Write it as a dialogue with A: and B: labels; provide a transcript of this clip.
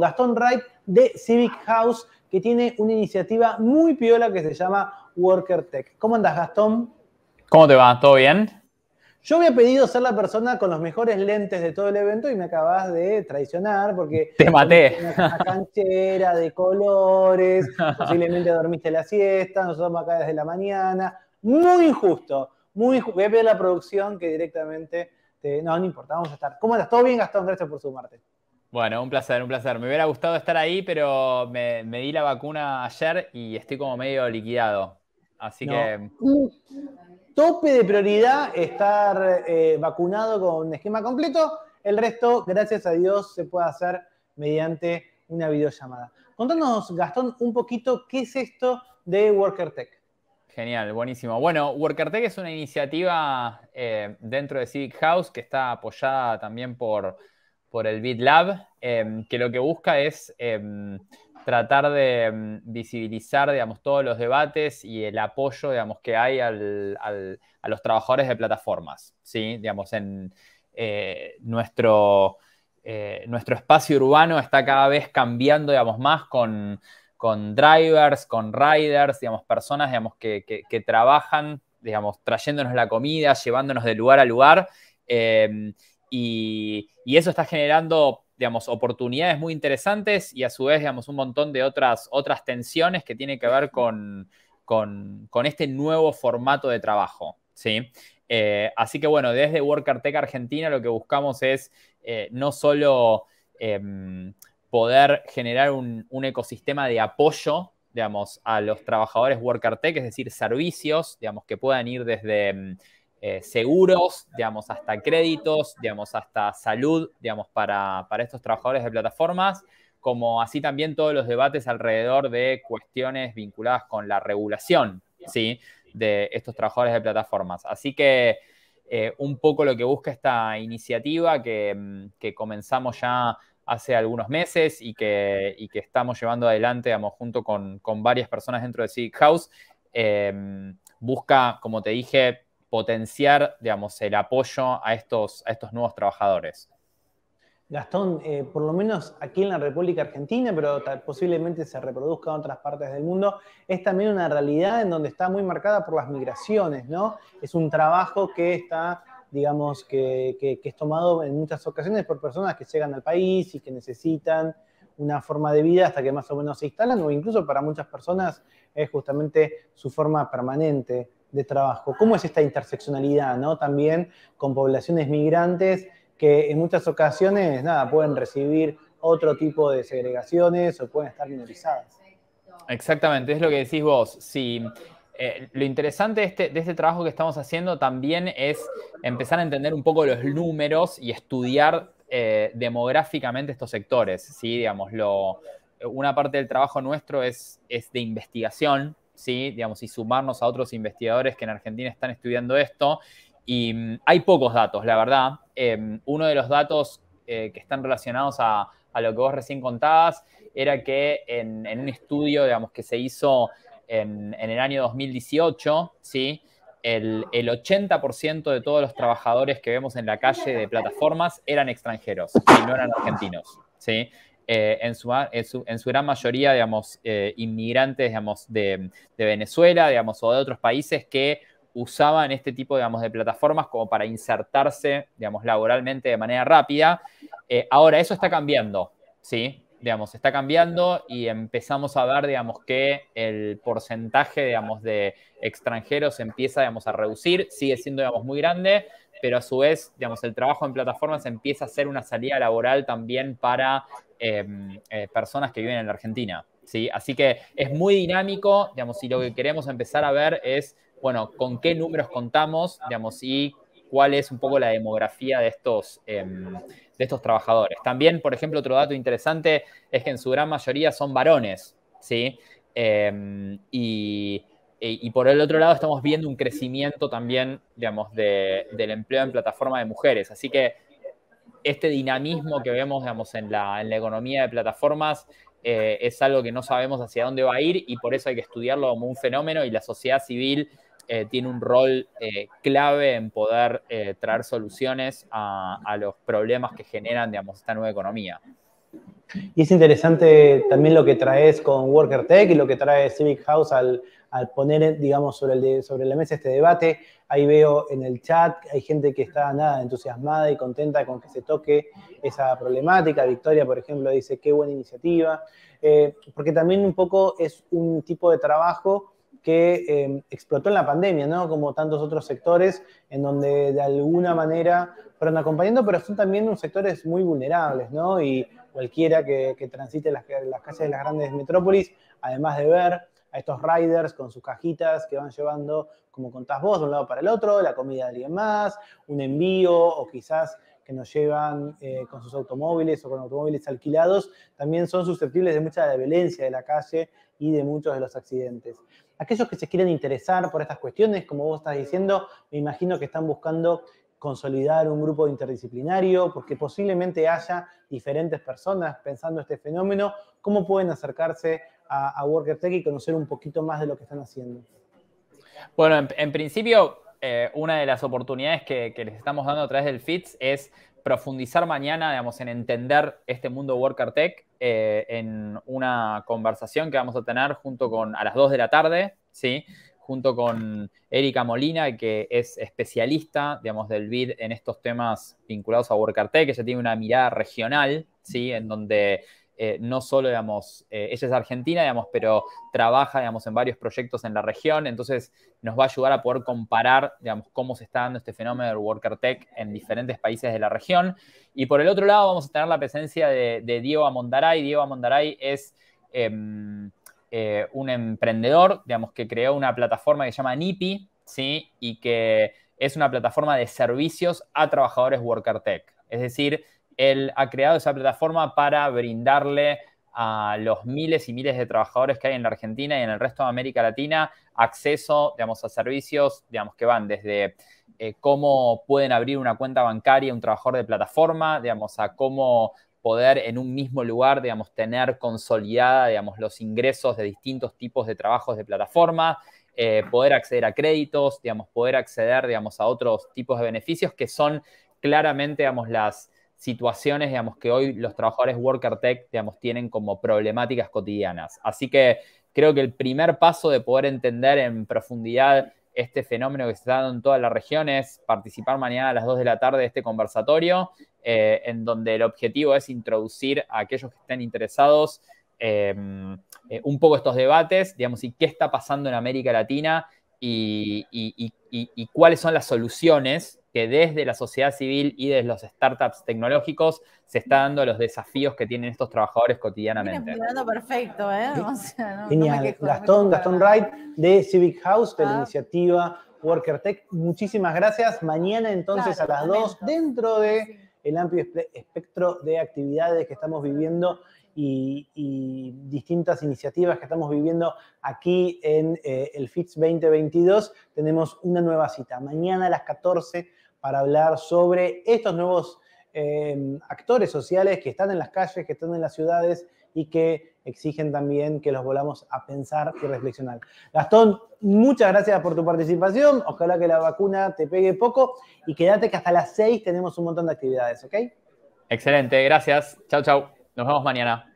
A: Gastón Wright de Civic House, que tiene una iniciativa muy piola que se llama Worker Tech. ¿Cómo andas, Gastón?
B: ¿Cómo te va? ¿Todo bien?
A: Yo me había pedido ser la persona con los mejores lentes de todo el evento y me acabas de traicionar porque...
B: Te maté. Una
A: canchera de colores, posiblemente dormiste la siesta, nosotros vamos acá desde la mañana. Muy injusto, muy injusto. Voy a pedir a la producción que directamente... No, no importa, vamos a estar. ¿Cómo andás? ¿Todo bien, Gastón? Gracias por sumarte.
B: Bueno, un placer, un placer. Me hubiera gustado estar ahí, pero me, di la vacuna ayer y estoy como medio liquidado. Así que.
A: Tope de prioridad estar eh, vacunado con esquema completo. El resto, gracias a Dios, se puede hacer mediante una videollamada. Contanos, Gastón, un poquito qué es esto de WorkerTech.
B: Genial, buenísimo. Bueno, WorkerTech es una iniciativa eh, dentro de Civic House que está apoyada también por por el BitLab, em, que lo que busca es em, tratar de em, visibilizar, digamos, todos los debates y el apoyo, digamos, que hay a los trabajadores de plataformas, ¿sí? Digamos, en eh, nuestro, eh, nuestro espacio urbano está cada vez cambiando, digamos, más con, drivers, con riders, digamos, personas, digamos, que, trabajan, digamos, trayéndonos la comida, llevándonos de lugar a lugar, y, eso está generando, digamos, oportunidades muy interesantes y a su vez, digamos, un montón de otras, otras tensiones que tienen que ver con, este nuevo formato de trabajo, ¿sí? Eh, así que bueno, desde WorkerTech Argentina lo que buscamos es eh, no solo em, poder generar un, un ecosistema de apoyo digamos, a los trabajadores WorkerTech, es decir, servicios, digamos, que puedan ir desde em, eh, seguros, digamos, hasta créditos, digamos, hasta salud, digamos, para, estos trabajadores de plataformas, como así también todos los debates alrededor de cuestiones vinculadas con la regulación, ¿sí? De estos trabajadores de plataformas. Así que eh, un poco lo que busca esta iniciativa que, mm, comenzamos ya hace algunos meses y que, que estamos llevando adelante, digamos, junto con, varias personas dentro de SIG House, eh, busca, como te dije, potenciar, digamos, el apoyo a estos, a estos nuevos trabajadores?
A: Gastón, eh, por lo menos aquí en la República Argentina, pero posiblemente se reproduzca en otras partes del mundo, es también una realidad en donde está muy marcada por las migraciones, ¿no? Es un trabajo que está, digamos, que es tomado en muchas ocasiones por personas que llegan al país y que necesitan una forma de vida hasta que más o menos se instalan, o incluso para muchas personas es justamente su forma permanente de trabajo. ¿Cómo es esta interseccionalidad, ¿no? También con poblaciones migrantes que en muchas ocasiones, nada, pueden recibir otro tipo de segregaciones o pueden estar minorizadas.
B: Exactamente, es lo que decís vos. Sí, eh, lo interesante de este, de este, trabajo que estamos haciendo también es empezar a entender un poco los números y estudiar eh, demográficamente estos sectores. ¿sí? Digamos, una parte del trabajo nuestro es, es de investigación, ¿sí? Digamos, y sumarnos a otros investigadores que en Argentina están estudiando esto. Y mm, hay pocos datos, la verdad. Em, uno de los datos eh, que están relacionados a, lo que vos recién contabas era que en, un estudio, digamos, que se hizo en, el año 2018, ¿sí? El, el 80% de todos los trabajadores que vemos en la calle de plataformas eran extranjeros y no eran argentinos. ¿sí? Eh, en, su, en, su, gran mayoría, digamos, eh, inmigrantes, digamos, de, Venezuela, digamos, o de otros países que usaban este tipo, digamos, de plataformas como para insertarse, digamos, laboralmente de manera rápida. Eh, ahora, eso está cambiando, ¿sí? digamos, está cambiando y empezamos a ver, digamos, que el porcentaje, digamos, de extranjeros empieza, digamos, a reducir, sigue siendo, digamos, muy grande, pero a su vez, digamos, el trabajo en plataformas empieza a ser una salida laboral también para em, eh, personas que viven en la Argentina, ¿sí? Así que es muy dinámico, digamos, y lo que queremos empezar a ver es, bueno, con qué números contamos, digamos, y cuál es un poco la demografía de estos, em, de estos trabajadores. También, por ejemplo, otro dato interesante es que en su gran mayoría son varones, ¿sí? Em, e, y, por el otro lado estamos viendo un crecimiento también, digamos, del empleo en plataforma de mujeres. Así que este dinamismo que vemos, digamos, en la, economía de plataformas eh, es algo que no sabemos hacia dónde va a ir y por eso hay que estudiarlo como un fenómeno y la sociedad civil eh, tiene un rol eh, clave en poder eh, traer soluciones a, los problemas que generan, digamos, esta nueva economía.
A: Y es interesante también lo que traes con Worker Tech y lo que trae Civic House al, poner, digamos, sobre, sobre la mesa este debate. Ahí veo en el chat, hay gente que está nada entusiasmada y contenta con que se toque esa problemática. Victoria, por ejemplo, dice, qué buena iniciativa. porque también un poco es un tipo de trabajo que em, explotó en la pandemia, ¿no? Como tantos otros sectores en donde de alguna manera fueron acompañando, pero son también unos sectores muy vulnerables, ¿no? Y cualquiera que, transite las, las, calles de las grandes metrópolis, además de ver a estos riders con sus cajitas que van llevando, como contás vos, de un lado para el otro, la comida de alguien más, un envío o quizás que nos llevan eh, con sus automóviles o con automóviles alquilados, también son susceptibles de mucha de la violencia de la calle y de muchos de los accidentes aquellos que se quieren interesar por estas cuestiones, como vos estás diciendo, me imagino que están buscando consolidar un grupo interdisciplinario, porque posiblemente haya diferentes personas pensando este fenómeno, ¿cómo pueden acercarse a, WorkerTech y conocer un poquito más de lo que están haciendo?
B: Bueno, en, principio, eh, una de las oportunidades que, les estamos dando a través del FITS es profundizar mañana, digamos, en entender este mundo Worker Tech eh, en una conversación que vamos a tener junto con, a las 2 de la tarde, ¿sí? Junto con Erika Molina, que es especialista, digamos, del BID en estos temas vinculados a Worker Tech, ella tiene una mirada regional, ¿sí? En donde eh, no solo, digamos, eh, ella es argentina, digamos, pero trabaja, digamos, en varios proyectos en la región, entonces nos va a ayudar a poder comparar, digamos, cómo se está dando este fenómeno del Worker Tech en diferentes países de la región. Y por el otro lado vamos a tener la presencia de, Diego Amondaray. Diego Amondaray es... Em, eh, un emprendedor, digamos, que creó una plataforma que se llama Nipi, ¿sí? Y que es una plataforma de servicios a trabajadores worker tech Es decir, él ha creado esa plataforma para brindarle a los miles y miles de trabajadores que hay en la Argentina y en el resto de América Latina acceso, digamos, a servicios, digamos, que van desde eh, cómo pueden abrir una cuenta bancaria un trabajador de plataforma, digamos, a cómo poder en un mismo lugar, digamos, tener consolidada, digamos, los ingresos de distintos tipos de trabajos de plataforma, eh, poder acceder a créditos, digamos, poder acceder, digamos, a otros tipos de beneficios que son claramente, digamos, las, situaciones, digamos, que hoy los trabajadores Worker Tech, digamos, tienen como problemáticas cotidianas. Así que creo que el primer paso de poder entender en profundidad este fenómeno que se está dando en toda la región es participar mañana a las 2 de la tarde de este conversatorio, eh, en donde el objetivo es introducir a aquellos que estén interesados eh, eh, un poco estos debates, digamos, y qué está pasando en América Latina y, cuáles son las soluciones que desde la sociedad civil y desde los startups tecnológicos se está dando a los desafíos que tienen estos trabajadores cotidianamente. perfecto, ¿eh? Genial. Gastón,
A: Wright de Civic House, de la ah. iniciativa Worker Tech. Muchísimas gracias. Mañana entonces a las 2, dentro de el amplio espectro de actividades que estamos viviendo y, distintas iniciativas que estamos viviendo aquí en eh, el FITS 2022, tenemos una nueva cita. Mañana a las 14 para hablar sobre estos nuevos em, actores sociales que están en las calles, que están en las ciudades y que exigen también que los volamos a pensar y reflexionar. Gastón, muchas gracias por tu participación. Ojalá que la vacuna te pegue poco y quédate que hasta las 6 tenemos un montón de actividades, ¿ok?
B: Excelente, gracias. Chau, chau. Nos vemos mañana.